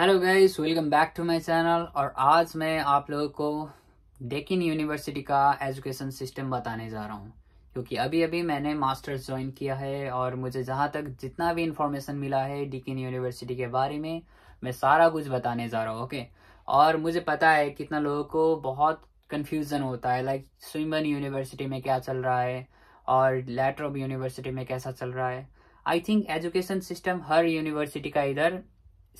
Hello guys welcome back to my channel और आज मैं आप लोगों को डेकिन यूनिवर्सिटी का एजुकेशन सिस्टम बताने जा रहा हूँ क्योंकि अभी अभी मैंने मास्टर्स ज्वाइन किया है और मुझे जहाँ तक जितना भी इंफॉर्मेशन मिला है डेकिन यूनिवर्सिटी के बारे में मैं सारा कुछ बताने जा रहा हूँ ओके और मुझे पता है कितना लोगों को बहुत कन्फ्यूज़न होता है लाइक स्विमन यूनिवर्सिटी में क्या चल रहा है और लेटर यूनिवर्सिटी में कैसा चल रहा है आई थिंक एजुकेशन सिस्टम हर यूनिवर्सिटी का इधर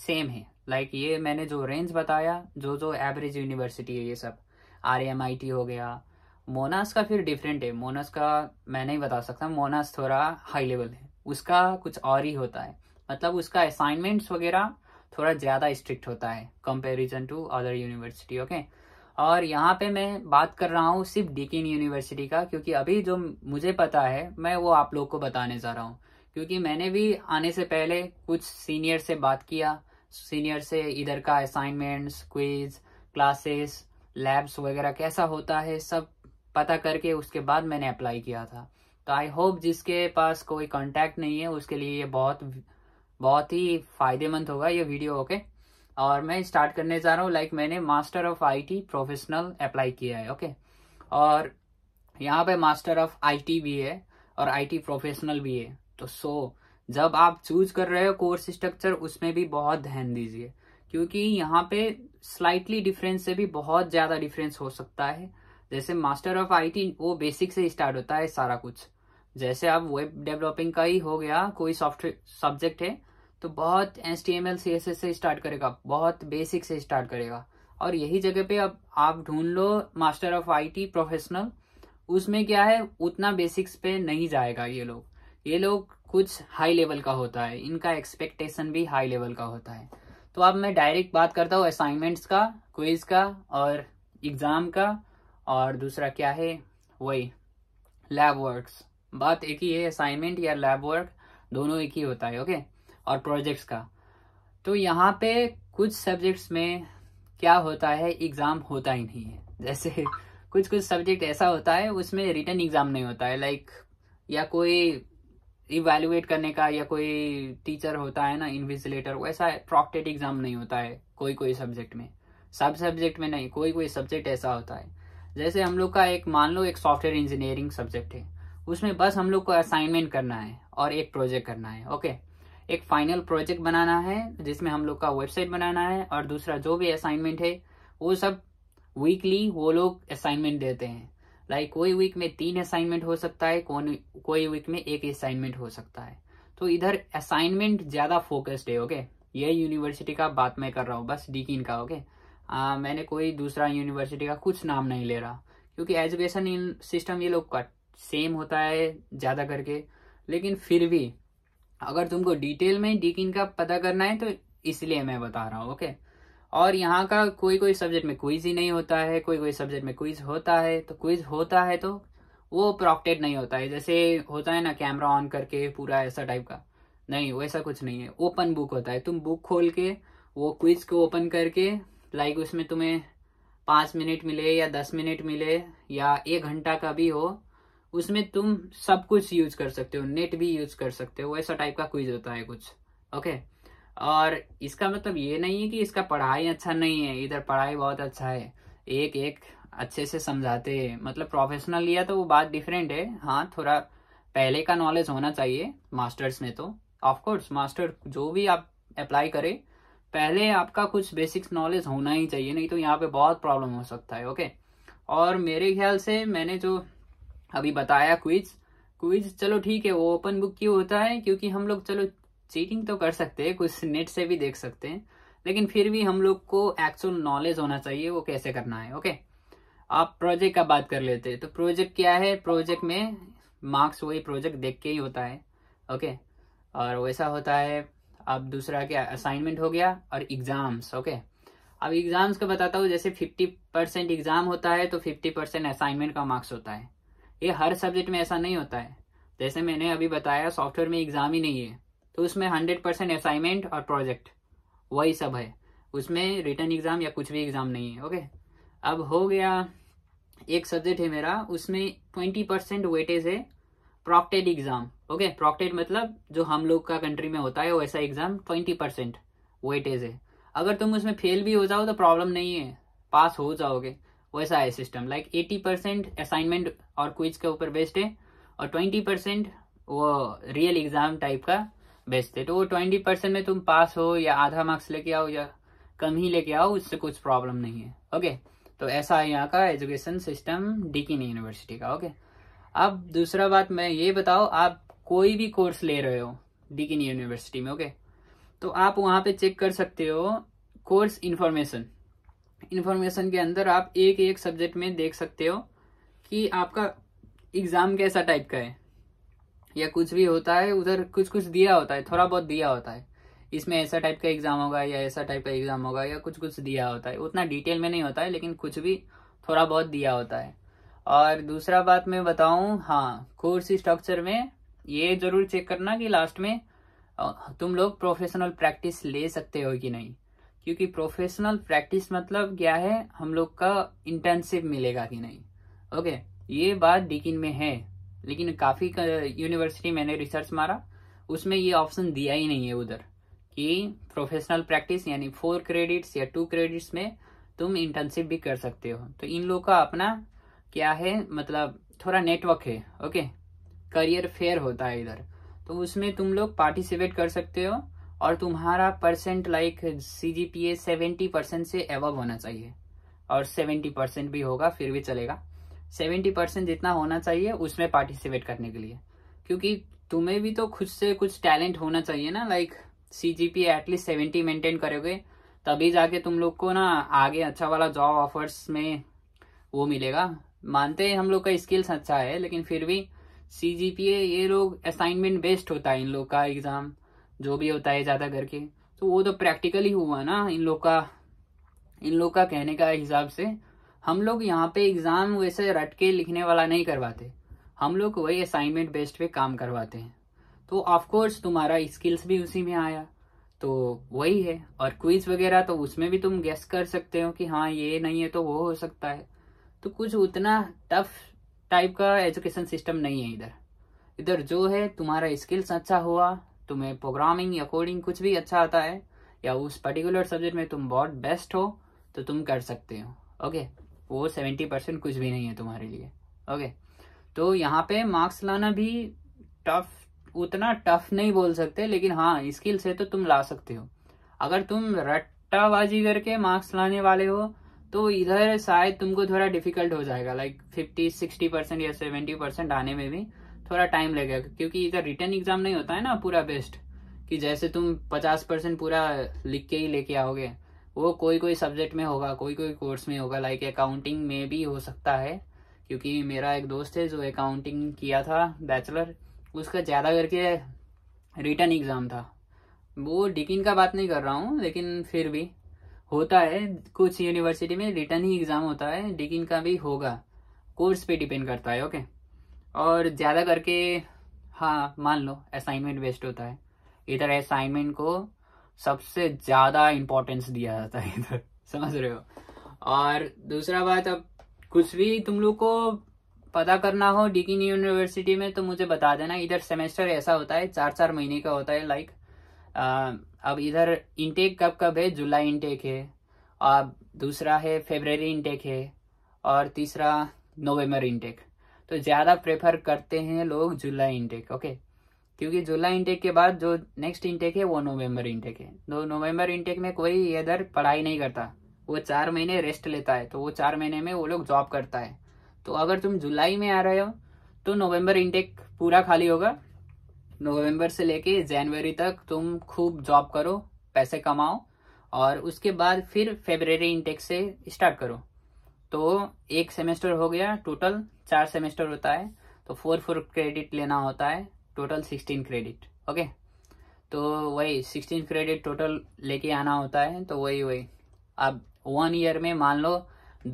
सेम है लाइक like ये मैंने जो रेंज बताया जो जो एवरेज यूनिवर्सिटी है ये सब आर एम आई टी हो गया मोनास का फिर डिफरेंट है मोनास का मैं नहीं बता सकता मोनास थोड़ा हाई लेवल है उसका कुछ और ही होता है मतलब उसका असाइनमेंट्स वगैरह थोड़ा ज़्यादा स्ट्रिक्ट होता है comparison to other university okay और यहाँ पे मैं बात कर रहा हूँ सिर्फ डीकिन यूनिवर्सिटी का क्योंकि अभी जो मुझे पता है मैं वो आप लोग को बताने जा रहा हूँ क्योंकि मैंने भी आने से पहले कुछ सीनियर से बात किया सीनियर से इधर का असाइनमेंट्स क्विज क्लासेस लैब्स वगैरह कैसा होता है सब पता करके उसके बाद मैंने अप्लाई किया था तो आई होप जिसके पास कोई कांटेक्ट नहीं है उसके लिए ये बहुत बहुत ही फायदेमंद होगा ये वीडियो ओके और मैं स्टार्ट करने जा रहा हूँ लाइक मैंने master of IT professional apply किया है ओके और यहाँ पे मास्टर ऑफ आईटी भी है और आईटी प्रोफेशनल भी है तो सो जब आप चूज कर रहे हो कोर्स स्ट्रक्चर उसमें भी बहुत ध्यान दीजिए क्योंकि यहाँ पे स्लाइटली डिफरेंस से भी बहुत ज्यादा डिफरेंस हो सकता है जैसे मास्टर ऑफ आईटी वो बेसिक से स्टार्ट होता है सारा कुछ जैसे अब वेब डेवलपिंग का ही हो गया कोई सॉफ्टवेयर सब्जेक्ट है तो बहुत S T M L C S S से स्टार्ट करेगा बहुत बेसिक से स्टार्ट करेगा और यही जगह पे अब आप ढूंढ लो मास्टर ऑफ आईटी प्रोफेशनल उसमें क्या है उतना बेसिक्स पे नहीं जाएगा ये लोग ये लोग कुछ हाई लेवल का होता है इनका एक्सपेक्टेशन भी हाई लेवल का होता है तो अब मैं डायरेक्ट बात करता हूँ असाइनमेंट्स का क्विज का और एग्ज़ाम का और दूसरा क्या है वही लैब वर्क्स बात एक ही है असाइनमेंट या लैब वर्क दोनों एक ही होता है ओके और प्रोजेक्ट्स का तो यहाँ पे कुछ सब्जेक्ट्स में क्या होता है एग्ज़ाम होता ही नहीं है जैसे कुछ कुछ सब्जेक्ट ऐसा होता है उसमें रिटर्न एग्ज़ाम नहीं होता है लाइक या कोई इवेल्युएट करने का या कोई टीचर होता है ना इन्विजिलेटर वैसा प्रॉक्टेड एग्जाम नहीं होता है कोई कोई सब्जेक्ट में सब सब्जेक्ट में नहीं कोई कोई सब्जेक्ट ऐसा होता है जैसे हम लोग का एक मान लो एक सॉफ्टवेयर इंजीनियरिंग सब्जेक्ट है उसमें बस हम लोग को असाइनमेंट करना है और एक प्रोजेक्ट करना है ओके एक फाइनल प्रोजेक्ट बनाना है जिसमें हम लोग का वेबसाइट बनाना है और दूसरा जो भी असाइनमेंट है वो सब वीकली वो लोग असाइनमेंट देते हैं लाइक कोई वीक में तीन असाइनमेंट हो सकता है कोई वीक में एक असाइनमेंट हो सकता है तो इधर असाइनमेंट ज्यादा फोकस्ड है ओके ये यूनिवर्सिटी का बात मैं कर रहा हूँ बस डीकिन का ओके आ, मैंने कोई दूसरा यूनिवर्सिटी का कुछ नाम नहीं ले रहा क्योंकि एजुकेशन इन सिस्टम ये लोग का सेम होता है ज़्यादा करके लेकिन फिर भी अगर तुमको डिटेल में डीकिन का पता करना है तो इसलिए मैं बता रहा हूँ ओके और यहाँ का कोई कोई सब्जेक्ट में क्विज ही नहीं होता है कोई कोई सब्जेक्ट में क्विज होता है तो क्विज होता है तो वो प्रॉक्टेड नहीं होता है जैसे होता है ना कैमरा ऑन करके पूरा ऐसा टाइप का नहीं वैसा कुछ नहीं है ओपन बुक होता है तुम बुक खोल के वो क्विज को ओपन करके लाइक उसमें तुम्हें पाँच मिनट मिले या दस मिनट मिले या एक घंटा का भी हो उसमें तुम सब कुछ यूज कर सकते हो नेट भी यूज कर सकते हो वैसा टाइप का क्विज होता है कुछ ओके okay? और इसका मतलब ये नहीं है कि इसका पढ़ाई अच्छा नहीं है इधर पढ़ाई बहुत अच्छा है एक एक अच्छे से समझाते हैं मतलब प्रोफेशनल लिया तो वो बात डिफरेंट है हाँ थोड़ा पहले का नॉलेज होना चाहिए मास्टर्स में तो ऑफकोर्स मास्टर जो भी आप अप्लाई करें पहले आपका कुछ बेसिक्स नॉलेज होना ही चाहिए नहीं तो यहाँ पे बहुत प्रॉब्लम हो सकता है ओके और मेरे ख्याल से मैंने जो अभी बताया क्विज क्विज चलो ठीक है वो ओपन बुक क्यों होता है क्योंकि हम लोग चलो चीटिंग तो कर सकते हैं कुछ नेट से भी देख सकते हैं लेकिन फिर भी हम लोग को एक्चुअल नॉलेज होना चाहिए वो कैसे करना है ओके आप प्रोजेक्ट का बात कर लेते हैं तो प्रोजेक्ट क्या है प्रोजेक्ट में मार्क्स वही प्रोजेक्ट देख के ही होता है ओके और वैसा होता है अब दूसरा क्या असाइनमेंट हो गया और एग्जाम्स ओके अब एग्जाम्स का बताता हूँ जैसे फिफ्टी परसेंट एग्जाम होता है तो फिफ्टी परसेंट असाइनमेंट का मार्क्स होता है ये हर सब्जेक्ट में ऐसा नहीं होता है जैसे मैंने अभी बताया सॉफ्टवेयर में एग्जाम ही नहीं है तो उसमें हंड्रेड परसेंट असाइनमेंट और प्रोजेक्ट वही सब है उसमें रिटर्न एग्ज़ाम या कुछ भी एग्ज़ाम नहीं है ओके अब हो गया एक सब्जेक्ट है मेरा उसमें ट्वेंटी परसेंट वेटेज है प्रॉक्टेड एग्ज़ाम ओके प्रॉक्टेड मतलब जो हम लोग का कंट्री में होता है वैसा एग्ज़ाम ट्वेंटी परसेंट वेटेज है अगर तुम उसमें फेल भी हो जाओ तो प्रॉब्लम नहीं है पास हो जाओगे वैसा है system like eighty percent assignment और क्विज के ऊपर बेस्ड है और ट्वेंटी परसेंट वो रियल एग्ज़ाम टाइप का भेजते तो वो ट्वेंटी परसेंट में तुम पास हो या आधा मार्क्स लेके आओ या कम ही लेके आओ उससे कुछ प्रॉब्लम नहीं है ओके तो ऐसा है यहाँ का एजुकेशन सिस्टम डीकिन यूनिवर्सिटी का ओके अब दूसरा बात मैं ये बताओ आप कोई भी कोर्स ले रहे हो डीकिन यूनिवर्सिटी में ओके तो आप वहाँ पे चेक कर सकते हो कोर्स इन्फॉर्मेशन इन्फॉर्मेशन के अंदर आप एक एक सब्जेक्ट में देख सकते हो कि आपका एग्ज़ाम कैसा टाइप का है या कुछ भी होता है उधर कुछ कुछ दिया होता है थोड़ा बहुत दिया होता है इसमें ऐसा टाइप का एग्जाम होगा या ऐसा टाइप का एग्जाम होगा या कुछ कुछ दिया होता है उतना डिटेल में नहीं होता है लेकिन कुछ भी थोड़ा बहुत दिया होता है और दूसरा बात मैं बताऊं हाँ कोर्स स्ट्रक्चर में ये जरूर चेक करना कि लास्ट में तुम लोग प्रोफेशनल प्रैक्टिस ले सकते हो कि नहीं क्योंकि प्रोफेशनल प्रैक्टिस मतलब क्या है हम लोग का इंटर्नशिप मिलेगा कि नहीं ओके ये बात डिकिन में है लेकिन काफ़ी यूनिवर्सिटी मैंने रिसर्च मारा उसमें ये ऑप्शन दिया ही नहीं है उधर कि प्रोफेशनल प्रैक्टिस यानी फोर क्रेडिट्स या टू क्रेडिट्स में तुम इंटर्नशिप भी कर सकते हो तो इन लोग का अपना क्या है मतलब थोड़ा नेटवर्क है ओके करियर फेयर होता है इधर तो उसमें तुम लोग पार्टिसिपेट कर सकते हो और तुम्हारा percent like C G P A seventy percent से एवब होना चाहिए और सेवेंटी परसेंट भी होगा फिर भी चलेगा सेवेंटी परसेंट जितना होना चाहिए उसमें पार्टिसिपेट करने के लिए क्योंकि तुम्हें भी तो खुद से कुछ टैलेंट होना चाहिए ना like C G P at least seventy maintain करोगे तभी जाके तुम लोग को ना आगे अच्छा वाला जॉब ऑफर्स में वो मिलेगा मानते हैं हम लोग का स्किल्स अच्छा है लेकिन फिर भी सी जी पी ए ये लोग असाइनमेंट बेस्ड होता है इन लोग का एग्ज़ाम जो भी होता है ज़्यादा करके तो वो तो प्रैक्टिकली हुआ ना इन लोग का इन लोग का कहने का हिसाब से हम लोग यहाँ पे एग्ज़ाम वैसे रट के लिखने वाला नहीं करवाते हम लोग वही असाइनमेंट बेस्ड पे काम करवाते हैं तो ऑफकोर्स तुम्हारा स्किल्स भी उसी में आया तो वही है और क्विज वगैरह तो उसमें भी तुम गेस कर सकते हो कि हाँ ये नहीं है तो वो हो सकता है तो कुछ उतना टफ टाइप का एजुकेशन सिस्टम नहीं है इधर इधर जो है तुम्हारा स्किल्स अच्छा हुआ तुम्हें प्रोग्रामिंग या कोडिंग कुछ भी अच्छा आता है या उस पर्टिकुलर सब्जेक्ट में तुम बहुत बेस्ट हो तो तुम कर सकते हो ओके वो सेवेंटी परसेंट कुछ भी नहीं है तुम्हारे लिए ओके तो यहाँ पे मार्क्स लाना भी टफ उतना टफ नहीं बोल सकते लेकिन हाँ स्किल से तो तुम ला सकते हो अगर तुम रट्टाबाजी करके मार्क्स लाने वाले हो तो इधर शायद तुमको थोड़ा डिफिकल्ट हो जाएगा लाइक फिफ्टी सिक्सटी परसेंट या सेवेंटी परसेंट आने में भी थोड़ा टाइम लगेगा क्योंकि इधर रिटर्न एग्जाम नहीं होता है ना पूरा बेस्ट कि जैसे तुम पचास परसेंट पूरा लिख के ही लेके आओगे वो कोई कोई सब्जेक्ट में होगा कोई कोई कोर्स में होगा लाइक अकाउंटिंग में भी हो सकता है क्योंकि मेरा एक दोस्त है जो अकाउंटिंग किया था बैचलर उसका ज़्यादा करके रिटर्न एग्ज़ाम था वो डिकिन का बात नहीं कर रहा हूँ लेकिन फिर भी होता है कुछ यूनिवर्सिटी में रिटर्न ही एग्ज़ाम होता है डिकिन का भी होगा कोर्स पे डिपेंड करता है ओके और ज़्यादा करके हाँ मान लो असाइनमेंट बेस्ड होता है इधर असाइनमेंट को सबसे ज्यादा इंपॉर्टेंस दिया जाता है इधर समझ रहे हो और दूसरा बात अब कुछ भी तुम लोग को पता करना हो डी यूनिवर्सिटी में तो मुझे बता देना इधर सेमेस्टर ऐसा होता है चार चार महीने का होता है लाइक अब इधर इनटेक कब कब है जुलाई इनटेक है और दूसरा है फेबररी इनटेक है और तीसरा नवंबर इनटेक तो ज़्यादा प्रेफर करते हैं लोग जुलाई इनटेक ओके क्योंकि जुलाई इंटेक के बाद जो नेक्स्ट इंटेक है वो नवंबर इंटेक है तो नवंबर इंटेक में कोई इधर पढ़ाई नहीं करता वो चार महीने रेस्ट लेता है तो वो चार महीने में वो लोग जॉब करता है तो अगर तुम जुलाई में आ रहे हो तो नवंबर इंटेक पूरा खाली होगा नवंबर से लेके जनवरी तक तुम खूब जॉब करो पैसे कमाओ और उसके बाद फिर फेबररी इंटेक से स्टार्ट करो तो एक सेमेस्टर हो गया टोटल चार सेमेस्टर होता है तो फोर फोर क्रेडिट लेना होता है टोटल सिक्सटीन क्रेडिट ओके तो वही सिक्सटीन क्रेडिट टोटल लेके आना होता है तो वही वही अब वन ईयर में मान लो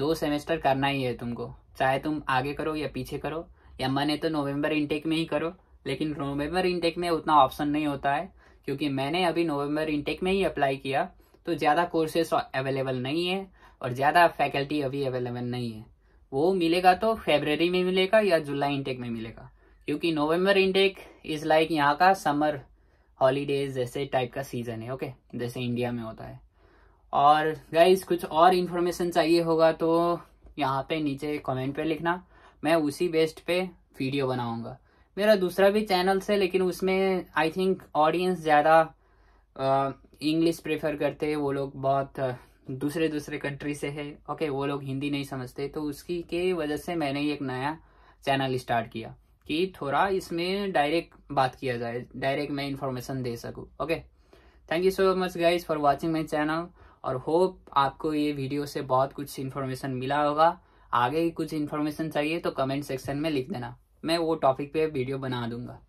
दो सेमेस्टर करना ही है तुमको चाहे तुम आगे करो या पीछे करो या मैंने तो नवंबर इनटेक में ही करो लेकिन नवंबर इनटेक में उतना ऑप्शन नहीं होता है क्योंकि मैंने अभी नवंबर इनटेक में ही अप्लाई किया तो ज़्यादा कोर्सेस अवेलेबल नहीं है और ज़्यादा फैकल्टी अभी अवेलेबल नहीं है वो मिलेगा तो फेबररी में मिलेगा या जुलाई इनटेक में मिलेगा क्योंकि नवंबर इंटेक इज लाइक यहाँ का समर हॉलीडेज जैसे टाइप का सीजन है ओके जैसे इंडिया में होता है और गाइज कुछ और इन्फॉर्मेशन चाहिए होगा तो यहाँ पे नीचे कमेंट पे लिखना मैं उसी बेस्ट पे वीडियो बनाऊंगा मेरा दूसरा भी चैनल्स है लेकिन उसमें आई थिंक ऑडियंस ज़्यादा इंग्लिश प्रेफर करते हैं वो लोग बहुत दूसरे दूसरे कंट्री से है ओके वो लोग हिंदी नहीं समझते तो उसकी के वजह से मैंने एक नया चैनल स्टार्ट किया कि थोड़ा इसमें डायरेक्ट बात किया जाए डायरेक्ट मैं इन्फॉर्मेशन दे सकूँ okay thank you so much guys for watching my channel और होप आपको ये वीडियो से बहुत कुछ इन्फॉर्मेशन मिला होगा आगे कुछ इन्फॉर्मेशन चाहिए तो कमेंट सेक्शन में लिख देना मैं वो टॉपिक पे वीडियो बना दूंगा